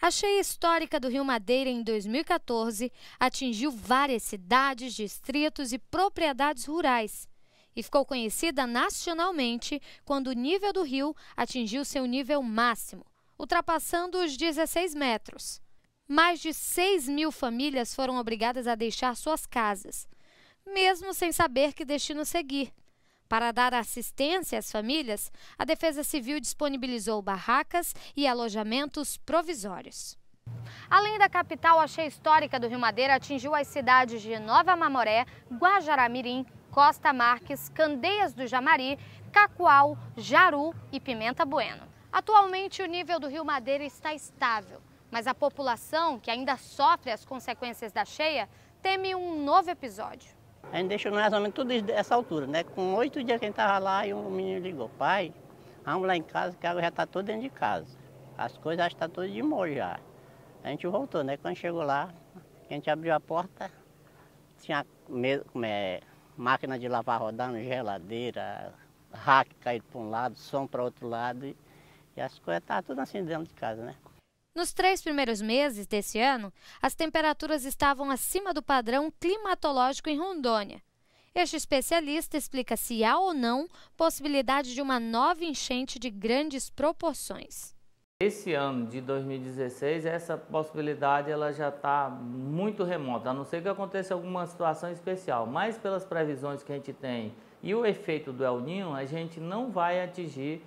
A cheia histórica do Rio Madeira em 2014 atingiu várias cidades, distritos e propriedades rurais e ficou conhecida nacionalmente quando o nível do rio atingiu seu nível máximo, ultrapassando os 16 metros. Mais de 6 mil famílias foram obrigadas a deixar suas casas, mesmo sem saber que destino seguir. Para dar assistência às famílias, a Defesa Civil disponibilizou barracas e alojamentos provisórios. Além da capital, a cheia histórica do Rio Madeira atingiu as cidades de Nova Mamoré, Guajaramirim, Costa Marques, Candeias do Jamari, Cacoal, Jaru e Pimenta Bueno. Atualmente, o nível do Rio Madeira está estável, mas a população, que ainda sofre as consequências da cheia, teme um novo episódio. A gente deixou mais ou menos tudo isso altura, né? Com oito dias que a gente estava lá e um menino ligou, pai, vamos lá em casa que a água já está toda dentro de casa. As coisas já estão todas de molho já. A gente voltou, né? Quando chegou lá, a gente abriu a porta, tinha como é, máquina de lavar rodando, geladeira, rack caído para um lado, som para outro lado. E, e as coisas estavam tudo assim dentro de casa, né? Nos três primeiros meses desse ano, as temperaturas estavam acima do padrão climatológico em Rondônia. Este especialista explica se há ou não possibilidade de uma nova enchente de grandes proporções. Esse ano de 2016, essa possibilidade ela já está muito remota, a não ser que aconteça alguma situação especial. Mas pelas previsões que a gente tem e o efeito do El Ninho, a gente não vai atingir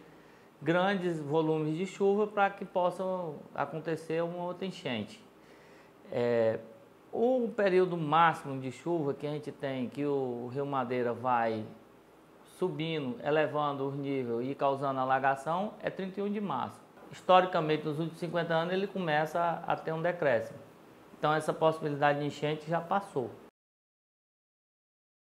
grandes volumes de chuva para que possam acontecer uma outra enchente. É, o período máximo de chuva que a gente tem, que o Rio Madeira vai subindo, elevando o nível e causando alagação, é 31 de março. Historicamente, nos últimos 50 anos, ele começa a, a ter um decréscimo. Então, essa possibilidade de enchente já passou.